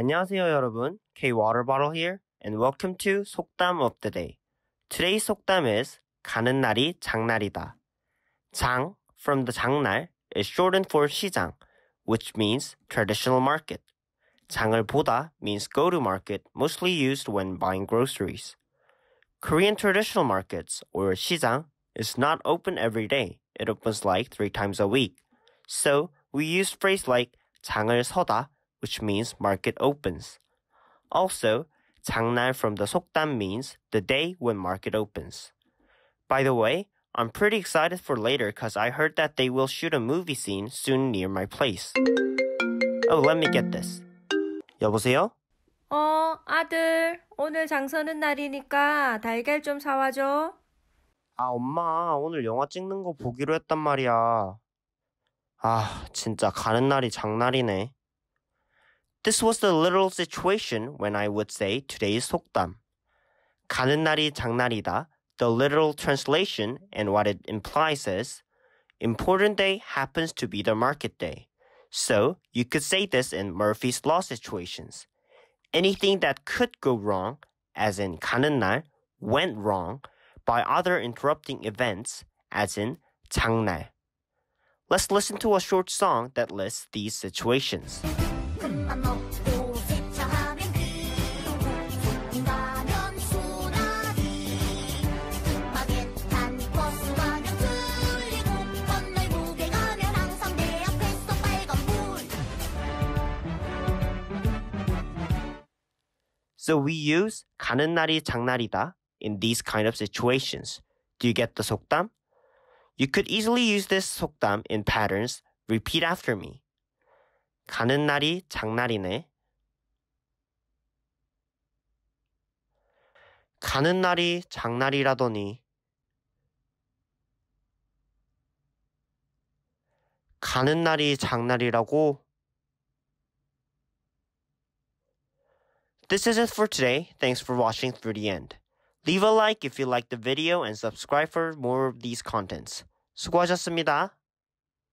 안녕하세요 여러분, K Water Bottle here and welcome to 속담 of the day. Today's 속담 is 가는 날이 장날이다. 장 from the 장날 is shortened for 시장, which means traditional market. 장을 보다 means go to market, mostly used when buying groceries. Korean traditional markets or 시장 is not open every day. It opens like three times a week. So we use phrase like 장을 서다 which means market opens. Also, 장날 from the 속담 means the day when market opens. By the way, I'm pretty excited for later cause I heard that they will shoot a movie scene soon near my place. Oh, let me get this. 여보세요? 어, 아들. 오늘 장서는 날이니까 달걀 좀 사와줘. 아, 엄마. 오늘 영화 찍는 거 보기로 했단 말이야. 아, 진짜 가는 날이 장날이네. This was the literal situation when I would say today is 속담. 가는 날이 장날이다. The literal translation and what it implies is important day happens to be the market day. So you could say this in Murphy's law situations. Anything that could go wrong, as in 가는 날, went wrong by other interrupting events, as in 장날. Let's listen to a short song that lists these situations. 큰맘 먹고 세차하면 귀 가면 소나기 끝바겟한 버스 가면 들리고 건널목 So we use 가는 날이 장날이다 in these kind of situations. Do you get the 속담? You could easily use this 속담 in patterns. Repeat after me. 가는 날이 장날이네. 가는 날이 장날이라더니 가는 날이 장날이라고 This is it for today. Thanks for watching through the end. Leave a like if you liked the video and subscribe for more of these contents. 수고하셨습니다.